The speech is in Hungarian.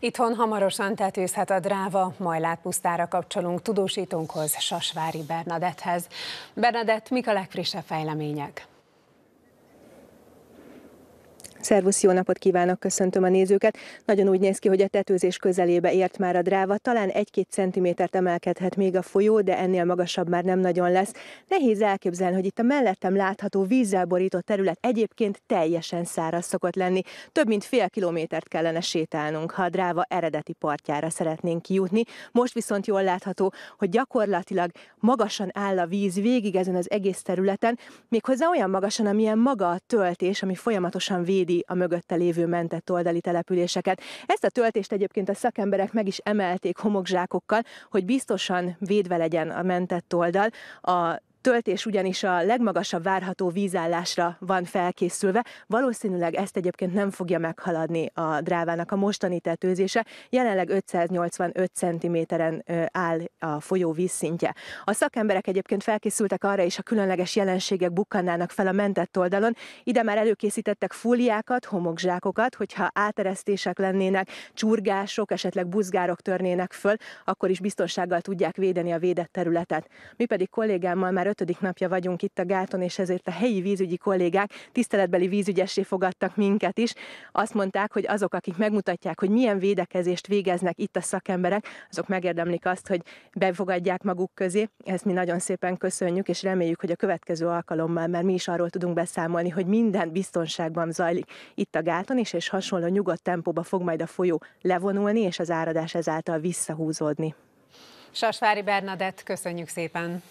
Itthon hamarosan tetőzhet a dráva, Majlát pusztára kapcsolunk tudósítónkhoz, Sasvári Bernadettehez. Bernadett, mik a legfrissebb fejlemények? Szervusz, jó napot kívánok, köszöntöm a nézőket. Nagyon úgy néz ki, hogy a tetőzés közelébe ért már a dráva, talán egy-két centimétert emelkedhet még a folyó, de ennél magasabb már nem nagyon lesz. Nehéz elképzelni, hogy itt a mellettem látható vízzel borított terület egyébként teljesen száraz szokott lenni. Több mint fél kilométert kellene sétálnunk, ha a dráva eredeti partjára szeretnénk kijutni. Most viszont jól látható, hogy gyakorlatilag magasan áll a víz végig ezen az egész területen, méghozzá olyan magasan, amilyen maga a töltés, ami folyamatosan védi a mögötte lévő mentett oldali településeket. Ezt a töltést egyébként a szakemberek meg is emelték homokzsákokkal, hogy biztosan védve legyen a mentett oldal a töltés ugyanis a legmagasabb várható vízállásra van felkészülve. Valószínűleg ezt egyébként nem fogja meghaladni a drávának a mostani tetőzése. Jelenleg 585 cm-en áll a folyó vízszintje. A szakemberek egyébként felkészültek arra is, a különleges jelenségek bukkannának fel a mentett oldalon. Ide már előkészítettek fóliákat, homokzsákokat, hogyha áteresztések lennének, csurgások, esetleg buzgárok törnének föl, akkor is biztonsággal tudják védeni a védett területet. Mi pedig kollégámmal már ötödik napja vagyunk itt a gáton, és ezért a helyi vízügyi kollégák tiszteletbeli vízügyessé fogadtak minket is. Azt mondták, hogy azok, akik megmutatják, hogy milyen védekezést végeznek itt a szakemberek, azok megérdemlik azt, hogy befogadják maguk közé. Ezt mi nagyon szépen köszönjük, és reméljük, hogy a következő alkalommal már mi is arról tudunk beszámolni, hogy minden biztonságban zajlik itt a gáton is, és hasonló nyugodt tempóba fog majd a folyó levonulni, és az áradás ezáltal visszahúzódni. Sasvári Bernadett, köszönjük szépen!